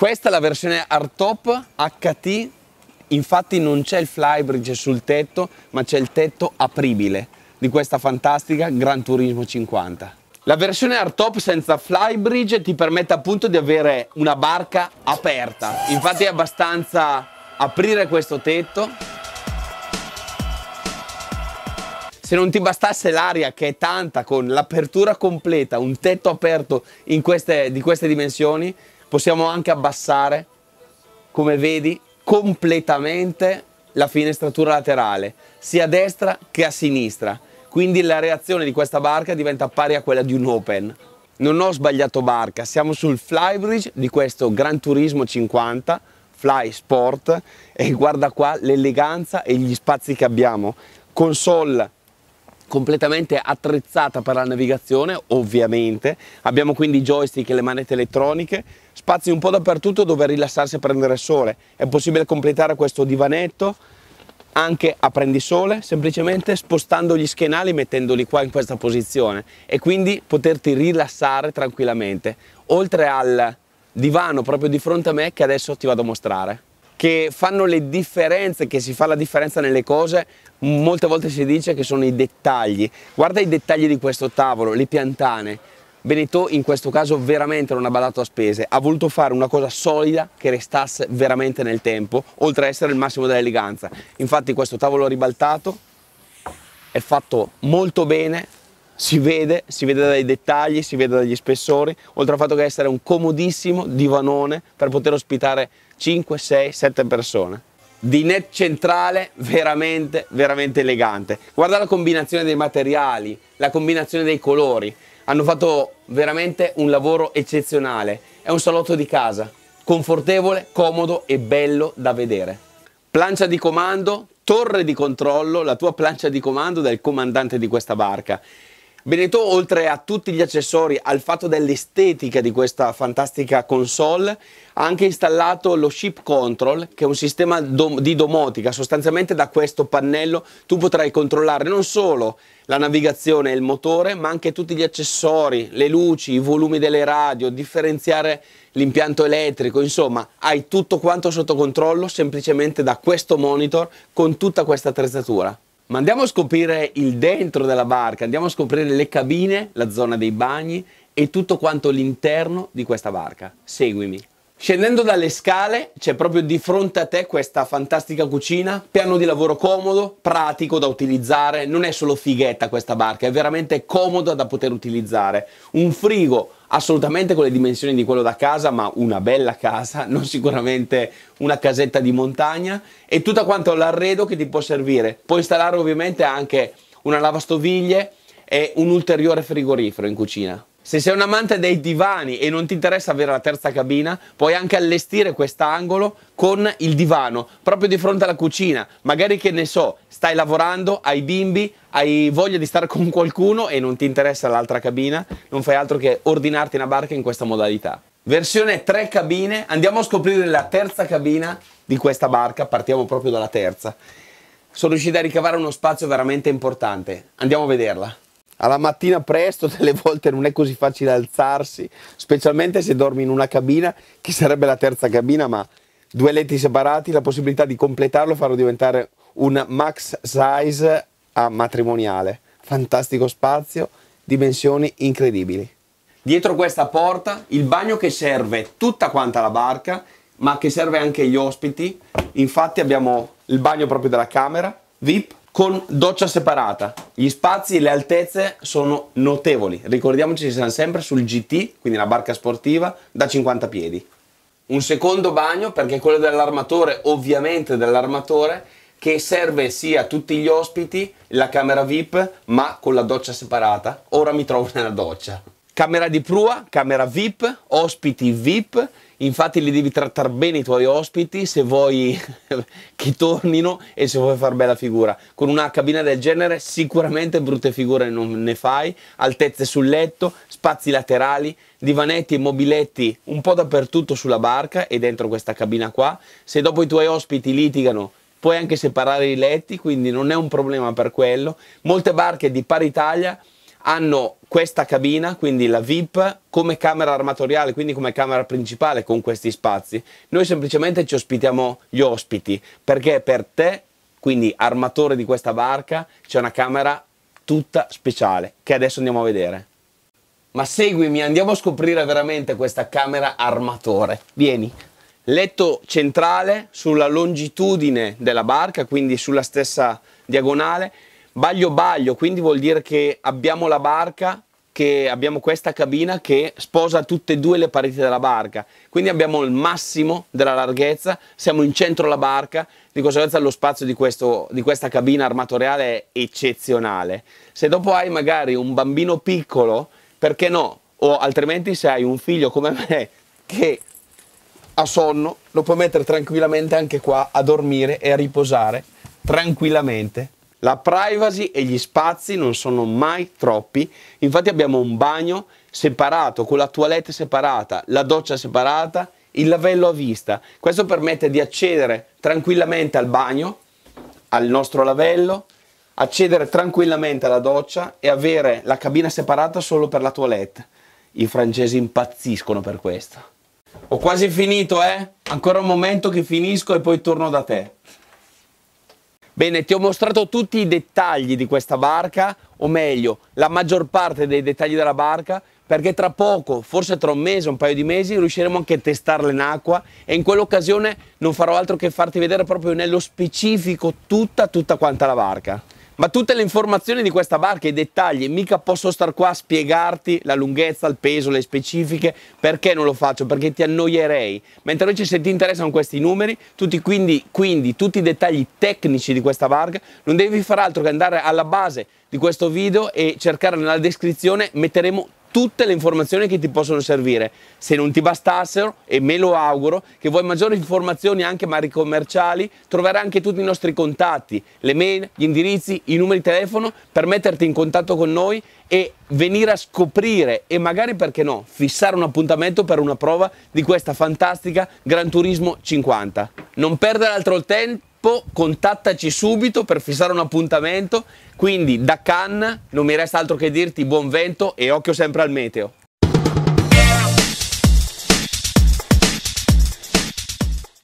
Questa è la versione hardtop HT, infatti non c'è il flybridge sul tetto, ma c'è il tetto apribile di questa fantastica Gran Turismo 50. La versione hardtop senza flybridge ti permette appunto di avere una barca aperta, infatti è abbastanza aprire questo tetto. Se non ti bastasse l'aria che è tanta con l'apertura completa, un tetto aperto queste, di queste dimensioni, possiamo anche abbassare, come vedi, completamente la finestratura laterale, sia a destra che a sinistra. Quindi la reazione di questa barca diventa pari a quella di un Open. Non ho sbagliato barca, siamo sul flybridge di questo Gran Turismo 50 Fly Sport e guarda qua l'eleganza e gli spazi che abbiamo. Console completamente attrezzata per la navigazione, ovviamente. Abbiamo quindi i joystick e le manette elettroniche, spazi un po' dappertutto dove rilassarsi e prendere sole. È possibile completare questo divanetto anche a prendisole, semplicemente spostando gli schienali mettendoli qua in questa posizione e quindi poterti rilassare tranquillamente, oltre al divano proprio di fronte a me che adesso ti vado a mostrare che fanno le differenze, che si fa la differenza nelle cose, molte volte si dice che sono i dettagli. Guarda i dettagli di questo tavolo, le piantane. Benito in questo caso veramente non ha badato a spese, ha voluto fare una cosa solida che restasse veramente nel tempo, oltre a essere il massimo dell'eleganza. Infatti questo tavolo ribaltato è fatto molto bene, si vede, si vede dai dettagli, si vede dagli spessori, oltre al fatto che essere un comodissimo divanone per poter ospitare 5, 6, 7 persone. Dinette centrale veramente, veramente elegante. Guarda la combinazione dei materiali, la combinazione dei colori. Hanno fatto veramente un lavoro eccezionale. È un salotto di casa, confortevole, comodo e bello da vedere. Plancia di comando, torre di controllo, la tua plancia di comando del comandante di questa barca. Benetò, oltre a tutti gli accessori, al fatto dell'estetica di questa fantastica console, ha anche installato lo Ship Control, che è un sistema dom di domotica. Sostanzialmente da questo pannello tu potrai controllare non solo la navigazione e il motore, ma anche tutti gli accessori, le luci, i volumi delle radio, differenziare l'impianto elettrico, insomma, hai tutto quanto sotto controllo semplicemente da questo monitor con tutta questa attrezzatura. Ma andiamo a scoprire il dentro della barca, andiamo a scoprire le cabine, la zona dei bagni e tutto quanto l'interno di questa barca. Seguimi. Scendendo dalle scale c'è proprio di fronte a te questa fantastica cucina, piano di lavoro comodo, pratico da utilizzare, non è solo fighetta questa barca, è veramente comoda da poter utilizzare. Un frigo assolutamente con le dimensioni di quello da casa, ma una bella casa, non sicuramente una casetta di montagna e tutta quanto l'arredo che ti può servire. Puoi installare ovviamente anche una lavastoviglie e un ulteriore frigorifero in cucina. Se sei un amante dei divani e non ti interessa avere la terza cabina, puoi anche allestire quest'angolo con il divano, proprio di fronte alla cucina. Magari che ne so, stai lavorando, hai bimbi, hai voglia di stare con qualcuno e non ti interessa l'altra cabina, non fai altro che ordinarti una barca in questa modalità. Versione 3 cabine, andiamo a scoprire la terza cabina di questa barca, partiamo proprio dalla terza. Sono riuscito a ricavare uno spazio veramente importante, andiamo a vederla alla mattina presto delle volte non è così facile alzarsi, specialmente se dormi in una cabina, che sarebbe la terza cabina, ma due letti separati, la possibilità di completarlo, farlo diventare un max size a matrimoniale. Fantastico spazio, dimensioni incredibili. Dietro questa porta il bagno che serve tutta quanta la barca, ma che serve anche agli ospiti. Infatti abbiamo il bagno proprio della camera, VIP, con doccia separata. Gli spazi e le altezze sono notevoli. Ricordiamoci che siamo sempre sul GT, quindi la barca sportiva, da 50 piedi. Un secondo bagno, perché quello dell'armatore, ovviamente dell'armatore, che serve sia a tutti gli ospiti, la camera VIP, ma con la doccia separata. Ora mi trovo nella doccia. Camera di prua, camera VIP, ospiti VIP, infatti li devi trattare bene i tuoi ospiti se vuoi che tornino e se vuoi far bella figura. Con una cabina del genere sicuramente brutte figure non ne fai, altezze sul letto, spazi laterali, divanetti e mobiletti un po' dappertutto sulla barca e dentro questa cabina qua. Se dopo i tuoi ospiti litigano puoi anche separare i letti, quindi non è un problema per quello. Molte barche di pari taglia hanno questa cabina, quindi la VIP, come camera armatoriale, quindi come camera principale con questi spazi. Noi semplicemente ci ospitiamo gli ospiti, perché per te, quindi armatore di questa barca, c'è una camera tutta speciale, che adesso andiamo a vedere. Ma seguimi, andiamo a scoprire veramente questa camera armatore. Vieni. Letto centrale sulla longitudine della barca, quindi sulla stessa diagonale, Baglio baglio, quindi vuol dire che abbiamo la barca, che abbiamo questa cabina che sposa tutte e due le pareti della barca. Quindi abbiamo il massimo della larghezza, siamo in centro alla barca, di conseguenza lo spazio di, questo, di questa cabina armatoriale è eccezionale. Se dopo hai magari un bambino piccolo, perché no? O altrimenti se hai un figlio come me che ha sonno, lo puoi mettere tranquillamente anche qua a dormire e a riposare tranquillamente la privacy e gli spazi non sono mai troppi, infatti abbiamo un bagno separato, con la toilette separata, la doccia separata, il lavello a vista. Questo permette di accedere tranquillamente al bagno, al nostro lavello, accedere tranquillamente alla doccia e avere la cabina separata solo per la toilette. I francesi impazziscono per questo. Ho quasi finito, eh? Ancora un momento che finisco e poi torno da te. Bene, ti ho mostrato tutti i dettagli di questa barca, o meglio, la maggior parte dei dettagli della barca, perché tra poco, forse tra un mese, un paio di mesi, riusciremo anche a testarla in acqua e in quell'occasione non farò altro che farti vedere proprio nello specifico tutta, tutta quanta la barca ma tutte le informazioni di questa barca, i dettagli, mica posso star qua a spiegarti la lunghezza, il peso, le specifiche, perché non lo faccio? Perché ti annoierei. Mentre invece se ti interessano questi numeri, tutti quindi, quindi tutti i dettagli tecnici di questa barca, non devi far altro che andare alla base di questo video e cercare nella descrizione, metteremo tutte le informazioni che ti possono servire. Se non ti bastassero, e me lo auguro, che vuoi maggiori informazioni anche mari commerciali, troverai anche tutti i nostri contatti, le mail, gli indirizzi, i numeri di telefono per metterti in contatto con noi e venire a scoprire e magari perché no, fissare un appuntamento per una prova di questa fantastica Gran Turismo 50. Non perdere altro tempo Pippo, contattaci subito per fissare un appuntamento. Quindi da Cannes non mi resta altro che dirti buon vento e occhio sempre al meteo.